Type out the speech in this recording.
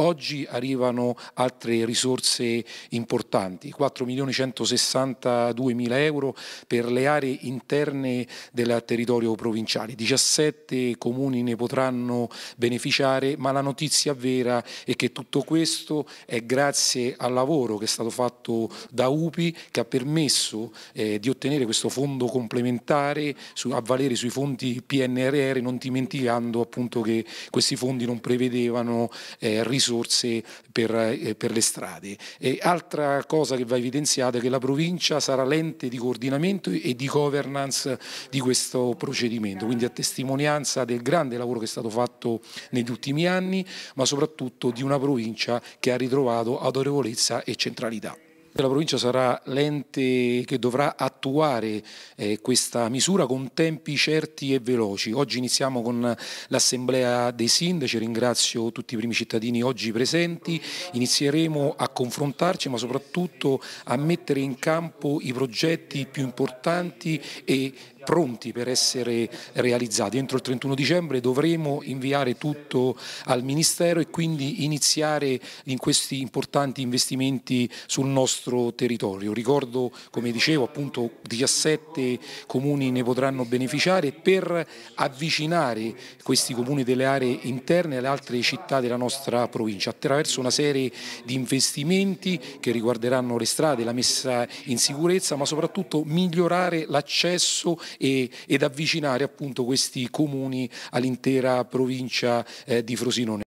Oggi arrivano altre risorse importanti, 4.162 mila euro per le aree interne del territorio provinciale. 17 comuni ne potranno beneficiare, ma la notizia vera è che tutto questo è grazie al lavoro che è stato fatto da UPI che ha permesso eh, di ottenere questo fondo complementare su, a valere sui fondi PNRR, non dimenticando appunto che questi fondi non prevedevano eh, risorse risorse per, eh, per le strade. E altra cosa che va evidenziata è che la provincia sarà l'ente di coordinamento e di governance di questo procedimento, quindi a testimonianza del grande lavoro che è stato fatto negli ultimi anni, ma soprattutto di una provincia che ha ritrovato autorevolezza e centralità. La provincia sarà l'ente che dovrà attuare eh, questa misura con tempi certi e veloci. Oggi iniziamo con l'assemblea dei sindaci, ringrazio tutti i primi cittadini oggi presenti, inizieremo a confrontarci ma soprattutto a mettere in campo i progetti più importanti e pronti per essere realizzati. Entro il 31 dicembre dovremo inviare tutto al Ministero e quindi iniziare in questi importanti investimenti sul nostro territorio. Ricordo, come dicevo, appunto 17 comuni ne potranno beneficiare per avvicinare questi comuni delle aree interne alle altre città della nostra provincia attraverso una serie di investimenti che riguarderanno le strade, la messa in sicurezza, ma soprattutto migliorare l'accesso e, ed avvicinare appunto questi comuni all'intera provincia eh, di Frosinone.